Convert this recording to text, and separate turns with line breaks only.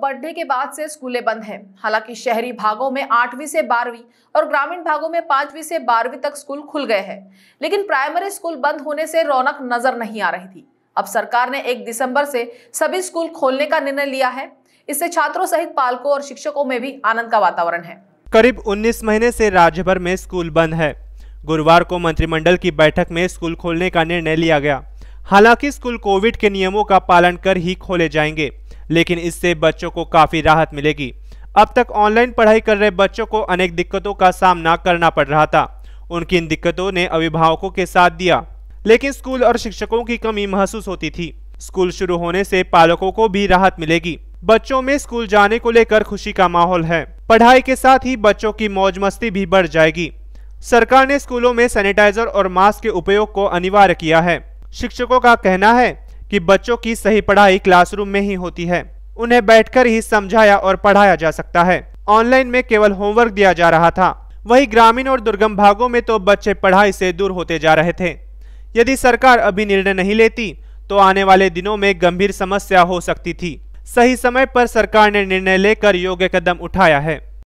बढ़ने के बाद से स्कूलें बंद हैं हालांकि शहरी भागों में आठवीं से बारहवीं और ग्रामीण भागों में पांचवीं से बारहवीं तक स्कूल खुल गए हैं लेकिन प्राइमरी स्कूल बंद होने से रौनक नजर नहीं आ रही थी अब सरकार ने एक दिसंबर से सभी स्कूल खोलने का निर्णय लिया है इससे छात्रों सहित पालकों और शिक्षकों में भी आनंद का वातावरण है
करीब उन्नीस महीने से राज्य भर में स्कूल बंद है गुरुवार को मंत्रिमंडल की बैठक में स्कूल खोलने का निर्णय लिया गया हालांकि स्कूल कोविड के नियमों का पालन कर ही खोले जाएंगे लेकिन इससे बच्चों को काफ़ी राहत मिलेगी अब तक ऑनलाइन पढ़ाई कर रहे बच्चों को अनेक दिक्कतों का सामना करना पड़ रहा था उनकी इन दिक्कतों ने अभिभावकों के साथ दिया लेकिन स्कूल और शिक्षकों की कमी महसूस होती थी स्कूल शुरू होने से पालकों को भी राहत मिलेगी बच्चों में स्कूल जाने को लेकर खुशी का माहौल है पढ़ाई के साथ ही बच्चों की मौज मस्ती भी बढ़ जाएगी सरकार ने स्कूलों में सैनिटाइजर और मास्क के उपयोग को अनिवार्य किया है शिक्षकों का कहना है कि बच्चों की सही पढ़ाई क्लासरूम में ही होती है उन्हें बैठकर ही समझाया और पढ़ाया जा सकता है ऑनलाइन में केवल होमवर्क दिया जा रहा था वही ग्रामीण और दुर्गम भागों में तो बच्चे पढ़ाई से दूर होते जा रहे थे यदि सरकार अभी निर्णय नहीं लेती तो आने वाले दिनों में गंभीर समस्या हो सकती थी सही समय पर सरकार ने निर्णय लेकर योग्य कदम उठाया है